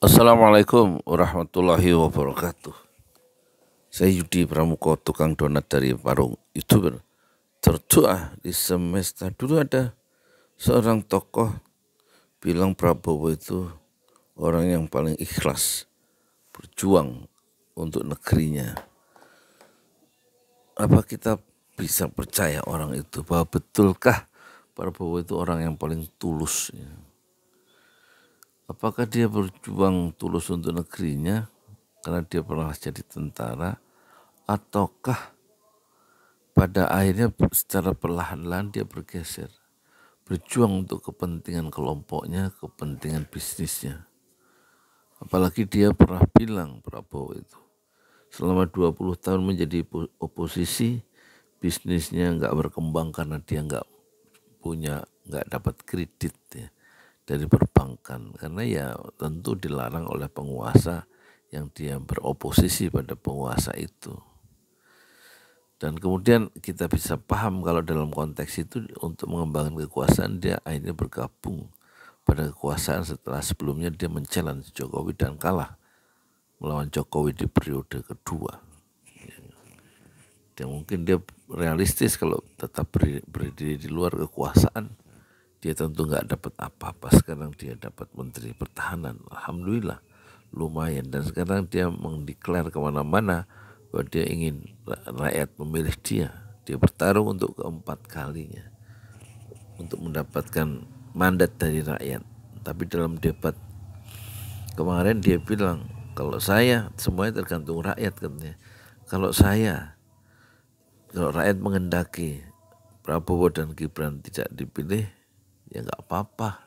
Assalamualaikum warahmatullahi wabarakatuh. Saya Yudi Pramuko, tukang donat dari Parung, youtuber. Tertua di semesta dulu ada seorang tokoh bilang Prabowo itu orang yang paling ikhlas, berjuang untuk negerinya. Apa kita bisa percaya orang itu bahwa betulkah Prabowo itu orang yang paling tulus? Apakah dia berjuang tulus untuk negerinya karena dia pernah jadi tentara ataukah pada akhirnya secara perlahan-lahan dia bergeser berjuang untuk kepentingan kelompoknya, kepentingan bisnisnya. Apalagi dia pernah bilang Prabowo itu selama 20 tahun menjadi oposisi bisnisnya nggak berkembang karena dia nggak punya nggak dapat kredit ya dari perbankan karena ya tentu dilarang oleh penguasa yang dia beroposisi pada penguasa itu. Dan kemudian kita bisa paham kalau dalam konteks itu untuk mengembangkan kekuasaan dia akhirnya bergabung pada kekuasaan setelah sebelumnya dia mencelan Jokowi dan kalah melawan Jokowi di periode kedua. Ya mungkin dia realistis kalau tetap berdiri di luar kekuasaan dia tentu nggak dapat apa-apa. Sekarang dia dapat menteri pertahanan. Alhamdulillah lumayan. Dan sekarang dia mendeklar kemana-mana bahwa dia ingin rakyat memilih dia. Dia bertarung untuk keempat kalinya untuk mendapatkan mandat dari rakyat. Tapi dalam debat kemarin dia bilang kalau saya semuanya tergantung rakyat katanya. Kalau saya kalau rakyat mengendaki Prabowo dan Gibran tidak dipilih, ya nggak apa-apa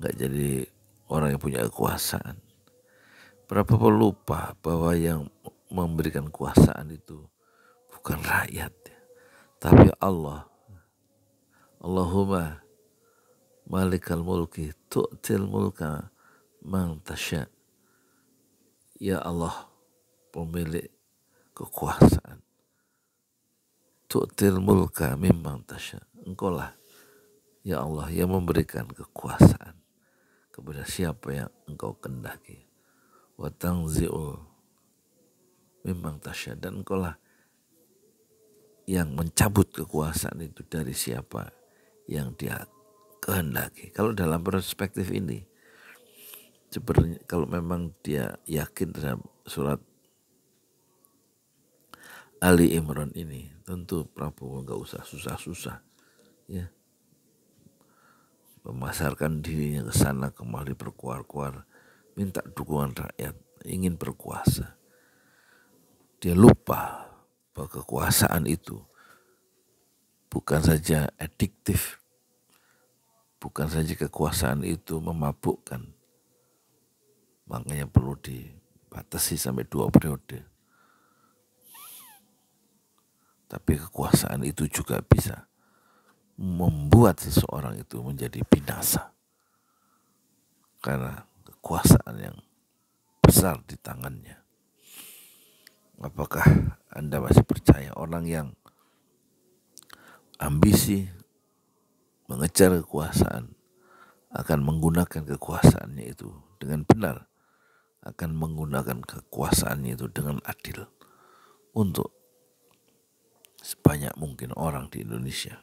nggak jadi orang yang punya kekuasaan berapa lupa bahwa yang memberikan kekuasaan itu bukan rakyat ya. tapi Allah Allahumma malikal mulki tu'til mulka man tasya ya Allah pemilik kekuasaan tu'til mulka mimman tasya engkau lah Ya Allah yang memberikan kekuasaan kepada siapa yang engkau kendaki. watang memang tasya dan engkau lah yang mencabut kekuasaan itu dari siapa yang dia kehendaki. Kalau dalam perspektif ini sebenarnya kalau memang dia yakin terhadap surat Ali Imran ini tentu Prabowo nggak usah susah-susah ya memasarkan dirinya ke sana kemari berkuar-kuar, minta dukungan rakyat, ingin berkuasa. Dia lupa bahwa kekuasaan itu bukan saja adiktif, bukan saja kekuasaan itu memabukkan. Makanya perlu dibatasi sampai dua periode. Tapi kekuasaan itu juga bisa membuat seseorang itu menjadi binasa. Karena kekuasaan yang besar di tangannya. Apakah Anda masih percaya orang yang ambisi mengejar kekuasaan akan menggunakan kekuasaannya itu dengan benar, akan menggunakan kekuasaannya itu dengan adil untuk sebanyak mungkin orang di Indonesia.